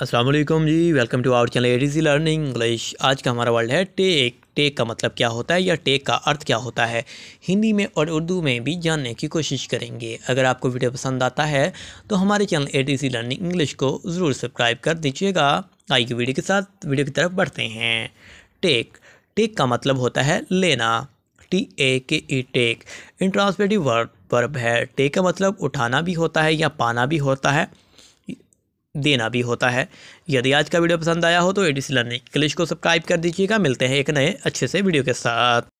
Aslam ji welcome to our channel the easy learning English आज का हमारा वर्ड है टेक टेक का मतलब क्या होता है या टेक का अर्थ क्या होता है हिंदी में और उर्दू में भी जानने की कोशिश करेंगे अगर आपको वीडियो पसंद आता है तो हमारे channel the easy learning English को ज़रूर सब्सक्राइब कर दीजिएगा आई की वीडियो के साथ वीडियो की तरफ बढ़ते हैं टेक टेक का मतलब होता है लेना T A K E take intransitive word verb है टेक का मतलब उठाना भी होता है या पाना भी होता है देना भी होता है यदि आज का वीडियो पसंद आया हो तो एडीसी लर्निंग इंग्लिश को सब्सक्राइब कर दीजिएगा मिलते हैं एक नए अच्छे से वीडियो के साथ